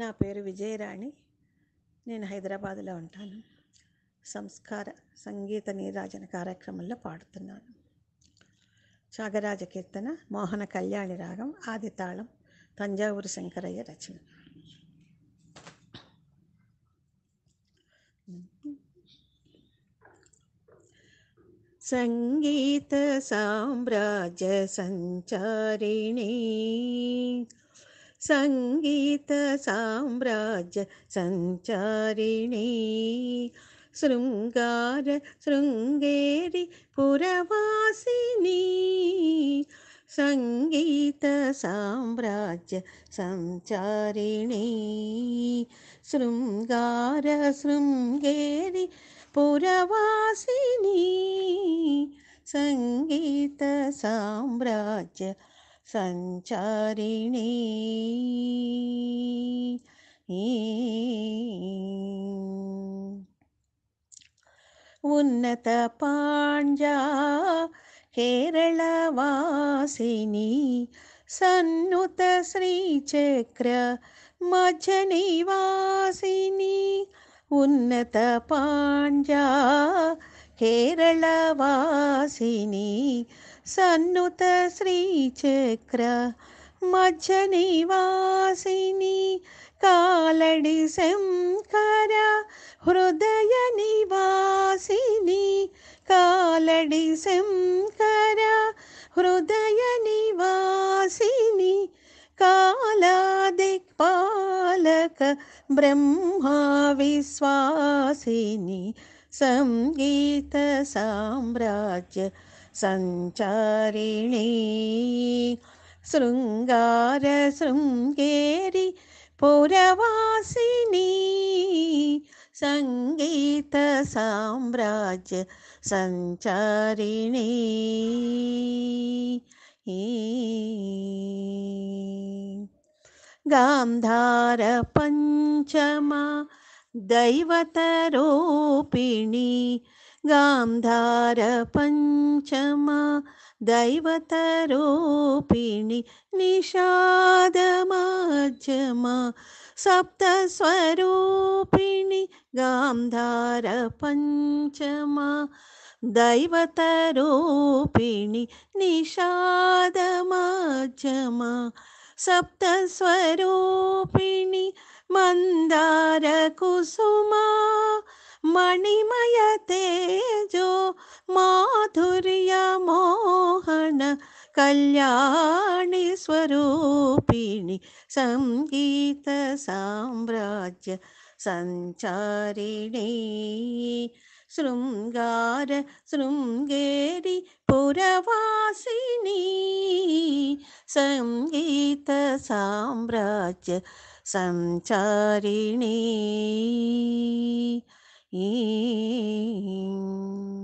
నా పేరు విజయరాణి నేను హైదరాబాదులో ఉంటాను సంస్కార సంగీత నీరాజన కార్యక్రమంలో పాడుతున్నాను త్యాగరాజ కీర్తన మోహన కళ్యాణి రాగం ఆది తాళం తంజావూరు శంకరయ్య రచన సంగీత సామ్రాజ్య సంచారిణి सङ्गीतसाम्राज्य सञ्चारिणी शृङ्गार शृङ्गेरि पुरवासिनी साम्राज्य सञ्चारिणी शृङ्गार शृङ्गेरि पुरवासिनी साम्राज्य சஞ்சாரிணி உன்னத பாஞ்சா केरळवासिनी सन्नुत श्रीचक्र मज्जनिवासिनी उन्नत पाञ्जा केरळवासिनी सन्नुत मज्जनिवासिनी कालडिसं करा हृदय निवासिनी कालडिसं करा हृदयनिवासिनी काला ब्रह्मा विश्वासिनी सङ्गीतसाम्राज्य सञ्चरिणि शृङ्गारशृङ्गेरि पुरवासिनी सङ्गीतसाम्राज्य सञ्चारिणी ही गान्धार पञ्चमा गान्धारपञ्चमा दैवतरूपिणि निषादमाध्यमा सप्तस्वरूपिणि गान्धारपञ्चमा दैवतरूपिणि निषादमाध्यमा सप्तस्वरूपिणि मन्दारकुसुमा മണിമയ തേജോ മാധുര്യ മോഹന കല്യാണി സ്വരൂപിണി സംഗീത സാമ്രാജ്യ സഞ്ചാരിണി ശൃംഗാര ശൃംഗേരി പുരവാസിനി സംഗീത സാമ്രാജ്യ സഞ്ചാരിണി E